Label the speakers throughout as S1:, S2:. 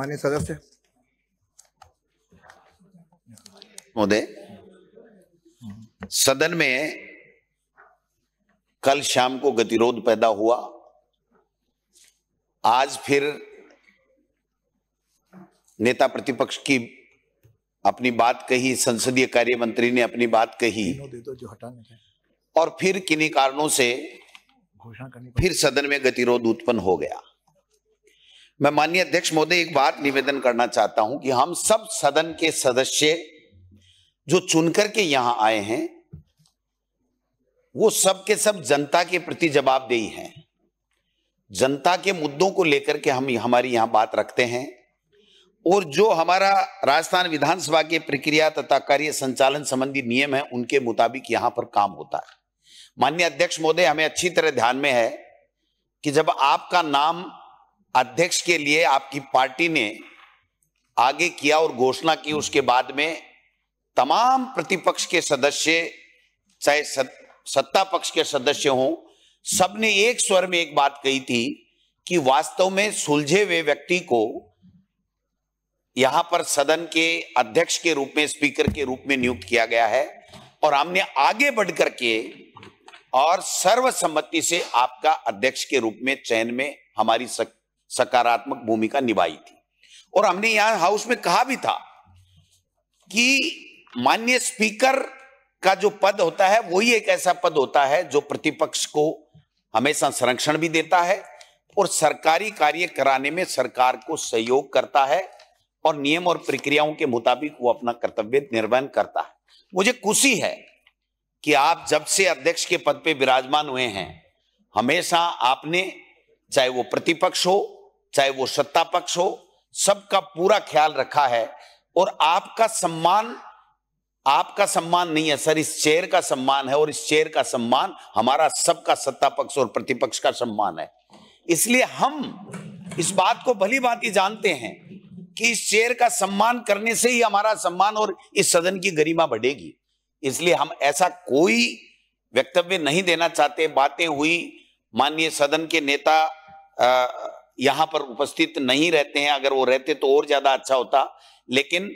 S1: माननीय सदस्य
S2: महोदय सदन में कल शाम को गतिरोध पैदा हुआ आज फिर नेता प्रतिपक्ष की अपनी बात कही संसदीय कार्य मंत्री ने अपनी बात कही और फिर किन्हीं कारणों से घोषणा फिर सदन में गतिरोध उत्पन्न हो गया मैं माननीय अध्यक्ष महोदय एक बात निवेदन करना चाहता हूं कि हम सब सदन के सदस्य जो चुनकर के यहां आए हैं वो सब के सब जनता के प्रति जवाबदेही हैं जनता के मुद्दों को लेकर के हम हमारी यहाँ बात रखते हैं और जो हमारा राजस्थान विधानसभा के प्रक्रिया तथा कार्य संचालन संबंधी नियम है उनके मुताबिक यहां पर काम होता है माननीय अध्यक्ष महोदय हमें अच्छी तरह ध्यान में है कि जब आपका नाम अध्यक्ष के लिए आपकी पार्टी ने आगे किया और घोषणा की उसके बाद में तमाम प्रतिपक्ष के सदस्य चाहे सत्ता पक्ष के सदस्य हों सबने एक स्वर में एक बात कही थी कि वास्तव में सुलझे हुए व्यक्ति को यहां पर सदन के अध्यक्ष के रूप में स्पीकर के रूप में नियुक्त किया गया है और हमने आगे बढ़ करके और सर्वसम्मति से आपका अध्यक्ष के रूप में चयन में हमारी सक, सकारात्मक भूमिका निभाई थी और हमने यहां हाउस में कहा भी था कि माननीय स्पीकर का जो पद होता है वही एक ऐसा पद होता है जो प्रतिपक्ष को हमेशा संरक्षण भी देता है और सरकारी कार्य कराने में सरकार को सहयोग करता है और नियम और प्रक्रियाओं के मुताबिक वो अपना कर्तव्य निर्वहन करता है मुझे खुशी है कि आप जब से अध्यक्ष के पद पे विराजमान हुए हैं हमेशा आपने चाहे वो प्रतिपक्ष हो चाहे वो सत्ता पक्ष हो सबका पूरा ख्याल रखा है और आपका सम्मान आपका सम्मान नहीं है सर इस चेयर का सम्मान है और इस चेयर का सम्मान हमारा सबका सत्ता पक्ष और प्रतिपक्ष का सम्मान है इसलिए हम इस बात को भली भांति जानते हैं कि इस चेयर का सम्मान करने से ही हमारा सम्मान और इस सदन की गरिमा बढ़ेगी इसलिए हम ऐसा कोई वक्तव्य नहीं देना चाहते बातें हुई माननीय सदन के नेता आ, यहाँ पर उपस्थित नहीं रहते हैं अगर वो रहते तो और ज्यादा अच्छा होता लेकिन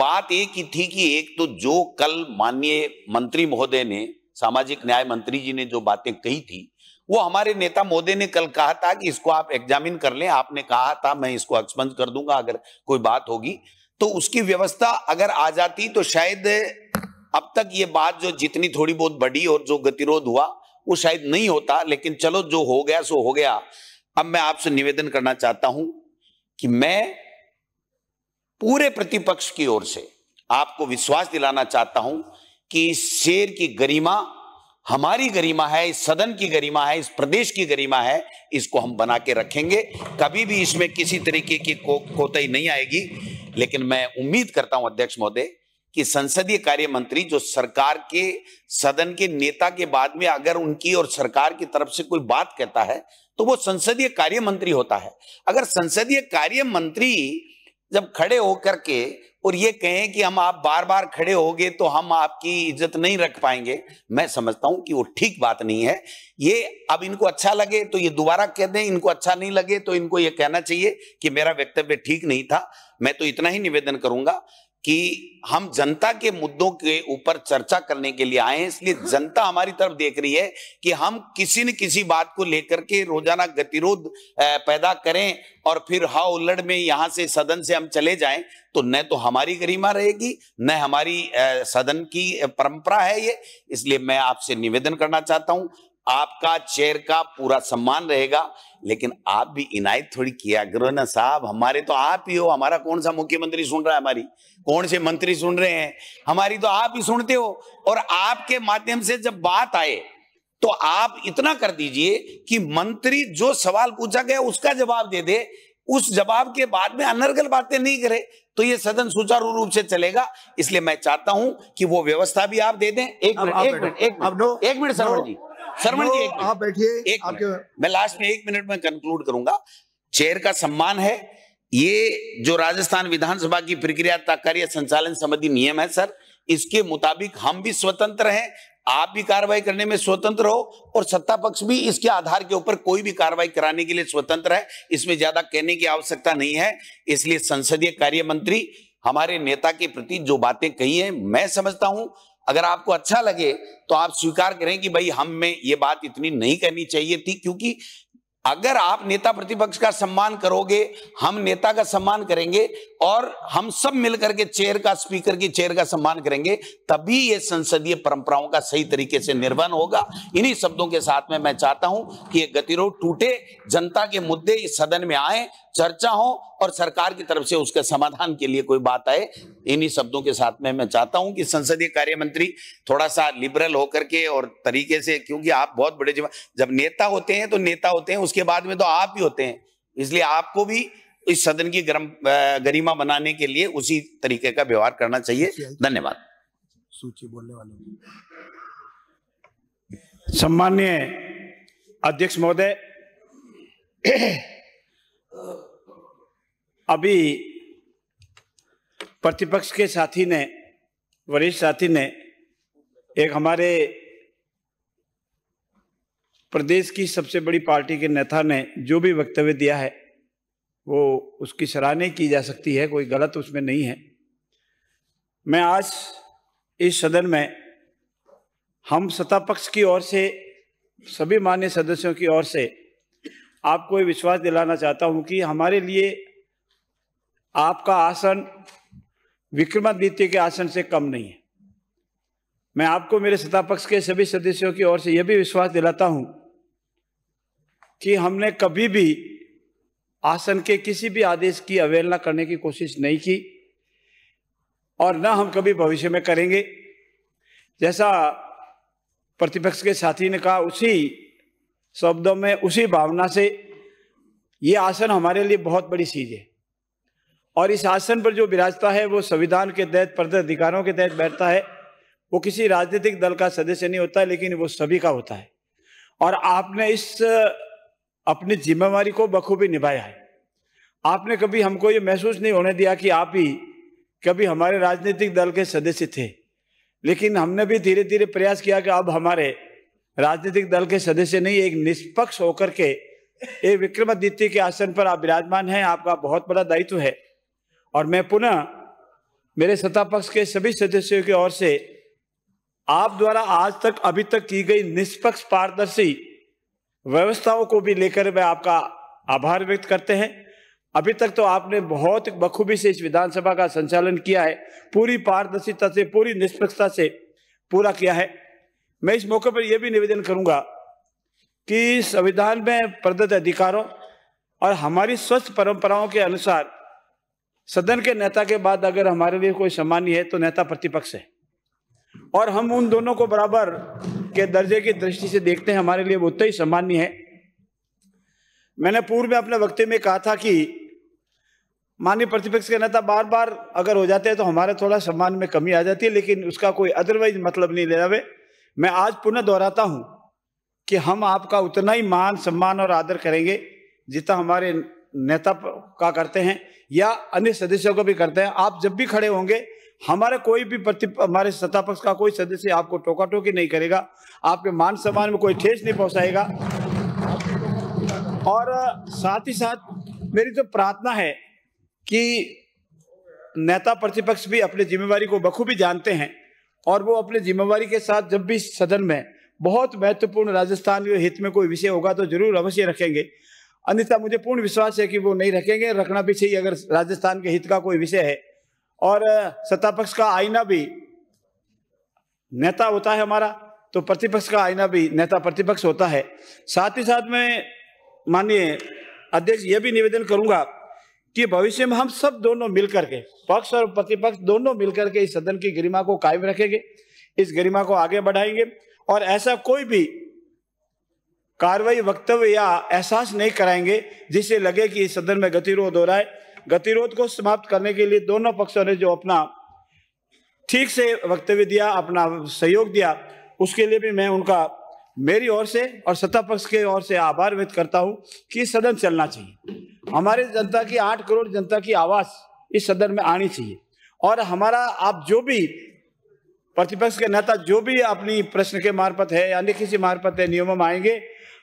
S2: बात एक ही थी कि एक तो जो कल माननीय मंत्री महोदय ने सामाजिक न्याय मंत्री जी ने जो बातें कही थी वो हमारे नेता मोदी ने कल कहा था कि इसको आप एग्जामिन कर लें आपने कहा था मैं इसको एक्सपंज कर दूंगा अगर कोई बात होगी तो उसकी व्यवस्था अगर आ जाती तो शायद अब तक ये बात जो जितनी थोड़ी बहुत बड़ी और जो गतिरोध हुआ वो शायद नहीं होता लेकिन चलो जो हो गया सो हो गया अब मैं आपसे निवेदन करना चाहता हूं कि मैं पूरे प्रतिपक्ष की ओर से आपको विश्वास दिलाना चाहता हूं कि शेर की गरिमा हमारी गरिमा है इस सदन की गरिमा है इस प्रदेश की गरिमा है इसको हम बना के रखेंगे कभी भी इसमें किसी तरीके की को, कोताही नहीं आएगी लेकिन मैं उम्मीद करता हूं अध्यक्ष महोदय कि संसदीय कार्य मंत्री जो सरकार के सदन के नेता के बाद में अगर उनकी और सरकार की तरफ से कोई बात कहता है तो वो संसदीय कार्य मंत्री होता है अगर संसदीय कार्य मंत्री जब खड़े होकर के और ये कहें कि हम आप बार बार खड़े गए तो हम आपकी इज्जत नहीं रख पाएंगे मैं समझता हूं कि वो ठीक बात नहीं है ये अब इनको अच्छा लगे तो ये दोबारा कह दें इनको अच्छा नहीं लगे तो इनको ये कहना चाहिए कि मेरा वक्तव्य ठीक नहीं था मैं तो इतना ही निवेदन करूंगा कि हम जनता के मुद्दों के ऊपर चर्चा करने के लिए आए हैं इसलिए जनता हमारी तरफ देख रही है कि हम किसी न किसी बात को लेकर के रोजाना गतिरोध पैदा करें और फिर हा उल्लड़ में यहां से सदन से हम चले जाएं तो न तो हमारी गरिमा रहेगी न हमारी सदन की परंपरा है ये इसलिए मैं आपसे निवेदन करना चाहता हूं आपका चेयर का पूरा सम्मान रहेगा लेकिन आप भी इनायत थोड़ी किया करो ना साहब हमारे तो आप ही हो हमारा कौन सा मुख्यमंत्री सुन रहा है हमारी कौन से मंत्री सुन रहे हैं हमारी तो आप ही सुनते हो और आपके माध्यम से जब बात आए तो आप इतना कर दीजिए कि मंत्री जो सवाल पूछा गया उसका जवाब दे दे उस जवाब के बाद में अनर्गल बातें नहीं करे तो ये सदन सुचारू रूप से चलेगा इसलिए मैं चाहता हूं कि वो व्यवस्था भी आप दे दें एक मिनट एक मिनट एक मिनट सरोवर जी सरमन जी आप बैठिए मैं लास्ट में एक मिनट में कंक्लूड करूंगा चेयर का सम्मान है ये जो राजस्थान विधानसभा की प्रक्रिया कार्य संचालन संबंधी नियम है सर इसके मुताबिक हम भी स्वतंत्र हैं आप भी कार्रवाई करने में स्वतंत्र हो और सत्ता पक्ष भी इसके आधार के ऊपर कोई भी कार्रवाई कराने के लिए स्वतंत्र है इसमें ज्यादा कहने की आवश्यकता नहीं है इसलिए संसदीय कार्य मंत्री हमारे नेता के प्रति जो बातें कही है मैं समझता हूं अगर आपको अच्छा लगे तो आप स्वीकार करें कि भाई हम में ये बात इतनी नहीं करनी चाहिए थी क्योंकि अगर आप नेता प्रतिपक्ष का सम्मान करोगे हम नेता का सम्मान करेंगे और हम सब मिलकर के चेयर का स्पीकर की चेयर का सम्मान करेंगे तभी ये संसदीय परंपराओं का सही तरीके से निर्वहन होगा इन्हीं शब्दों के साथ में मैं चाहता हूं कि ये गतिरोध टूटे जनता के मुद्दे इस सदन में आए चर्चा हो और सरकार की तरफ से उसके समाधान के लिए कोई बात आए इन्हीं शब्दों के साथ में मैं चाहता हूं कि संसदीय कार्य मंत्री थोड़ा सा लिबरल होकर के और तरीके से क्योंकि आप बहुत बड़े जब नेता होते हैं तो नेता होते हैं उसके बाद में तो आप ही होते हैं इसलिए आपको भी इस सदन की गरम गरिमा बनाने के लिए उसी तरीके का व्यवहार करना चाहिए धन्यवाद
S1: सूची बोलने वाले सम्मान्य अध्यक्ष महोदय अभी प्रतिपक्ष के साथी ने वरिष्ठ साथी ने एक हमारे प्रदेश की सबसे बड़ी पार्टी के नेता ने जो भी वक्तव्य दिया है वो उसकी सराहने की जा सकती है कोई गलत उसमें नहीं है मैं आज इस सदन में हम सत्ता पक्ष की ओर से सभी मान्य सदस्यों की ओर से आपको ये विश्वास दिलाना चाहता हूं कि हमारे लिए आपका आसन विक्रमादित्य के आसन से कम नहीं है मैं आपको मेरे सत्ता पक्ष के सभी सदस्यों की ओर से यह भी विश्वास दिलाता हूं कि हमने कभी भी आसन के किसी भी आदेश की अवहेलना करने की कोशिश नहीं की और न हम कभी भविष्य में करेंगे जैसा प्रतिपक्ष के साथी ने कहा उसी शब्दों में उसी भावना से ये आसन हमारे लिए बहुत बड़ी चीज़ है और इस आसन पर जो विराजता है वो संविधान के तहत प्रदत्त अधिकारों के तहत बैठता है वो किसी राजनीतिक दल का सदस्य नहीं होता लेकिन वो सभी का होता है और आपने इस अपनी जिम्मेवारी को बखूबी निभाया है आपने कभी हमको ये महसूस नहीं होने दिया कि आप ही कभी हमारे राजनीतिक दल के सदस्य थे लेकिन हमने भी धीरे धीरे प्रयास किया कि अब हमारे राजनीतिक दल के सदस्य नहीं एक निष्पक्ष होकर के ये विक्रमादित्य के आसन पर आप विराजमान हैं आपका बहुत बड़ा दायित्व है और मैं पुनः मेरे सत्ता पक्ष के सभी सदस्यों की ओर से आप द्वारा आज तक अभी तक की गई निष्पक्ष पारदर्शी व्यवस्थाओं को भी लेकर मैं आपका आभार व्यक्त करते हैं अभी तक तो आपने बहुत बखूबी से इस विधानसभा का संचालन किया है पूरी पारदर्शिता से पूरी निष्पक्षता से पूरा किया है मैं इस मौके पर यह भी निवेदन करूंगा कि संविधान में प्रदत्त अधिकारों और हमारी स्वस्थ परंपराओं के अनुसार सदन के नेता के बाद अगर हमारे लिए कोई सम्मान्य है तो नेता प्रतिपक्ष है और हम उन दोनों को बराबर के दर्जे की दृष्टि से देखते हैं हमारे लिए वो उतना ही सम्मान्य है मैंने पूर्व में अपने वक्ते में कहा था कि माननीय प्रतिपक्ष के नेता बार बार अगर हो जाते हैं तो हमारे थोड़ा सम्मान में कमी आ जाती है लेकिन उसका कोई अदरवाइज मतलब नहीं ले वे मैं आज पुनः दोहराता हूँ कि हम आपका उतना ही मान सम्मान और आदर करेंगे जितना हमारे नेता का करते हैं या अन्य सदस्यों को भी करते हैं आप जब भी खड़े होंगे हमारे कोई भी प्रति हमारे सत्ता पक्ष का कोई सदस्य आपको टोका टोकी नहीं करेगा आपके मान सम्मान में कोई ठेस नहीं पहुंचाएगा और साथ ही साथ मेरी तो प्रार्थना है कि नेता प्रतिपक्ष भी अपने जिम्मेवारी को बखूबी जानते हैं और वो अपने जिम्मेवारी के साथ जब भी सदन में बहुत महत्वपूर्ण राजस्थान के हित में कोई विषय होगा तो जरूर अवश्य रखेंगे अन्यथा मुझे पूर्ण विश्वास है कि वो नहीं रखेंगे रखना भी चाहिए अगर राजस्थान के हित का कोई विषय है और सत्ता पक्ष का आईना भी नेता होता है हमारा तो प्रतिपक्ष का आईना भी नेता प्रतिपक्ष होता है साथ ही साथ में माननीय अध्यक्ष ये भी निवेदन करूंगा कि भविष्य में हम सब दोनों मिलकर के पक्ष और प्रतिपक्ष दोनों मिलकर के इस सदन की गरिमा को कायम रखेंगे इस गरिमा को आगे बढ़ाएंगे और ऐसा कोई भी कार्रवाई वक्तव्य या एहसास नहीं कराएंगे जिससे लगे कि इस सदन में गतिरोध हो रहा है गतिरोध को समाप्त करने के लिए दोनों पक्षों ने जो अपना ठीक से वक्तव्य दिया अपना सहयोग दिया उसके लिए भी मैं उनका मेरी ओर से और सत्ता पक्ष के ओर से आभार व्यक्त करता हूँ कि सदन चलना चाहिए हमारे जनता की आठ करोड़ जनता की आवाज़ इस सदन में आनी चाहिए और हमारा आप जो भी प्रतिपक्ष के नेता जो भी अपनी प्रश्न के मार्फत है या किसी मार्फत है नियमों में आएंगे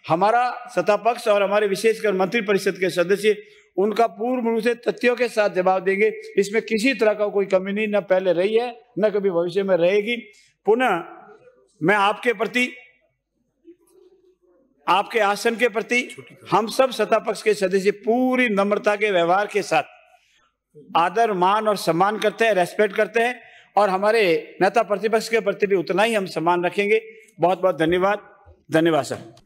S1: हमारा सत्ता पक्ष और हमारे विशेषकर मंत्रिपरिषद के सदस्य उनका पूर्व रूप से तथ्यों के साथ जवाब देंगे इसमें किसी तरह का कोई कमी नहीं न पहले रही है न कभी भविष्य में रहेगी पुनः मैं आपके प्रति आपके आसन के प्रति हम सब सत्ता पक्ष के सदस्य पूरी नम्रता के व्यवहार के साथ आदर मान और सम्मान करते हैं रेस्पेक्ट करते हैं और हमारे नेता प्रतिपक्ष के प्रति भी उतना ही हम सम्मान रखेंगे बहुत बहुत धन्यवाद धन्यवाद सर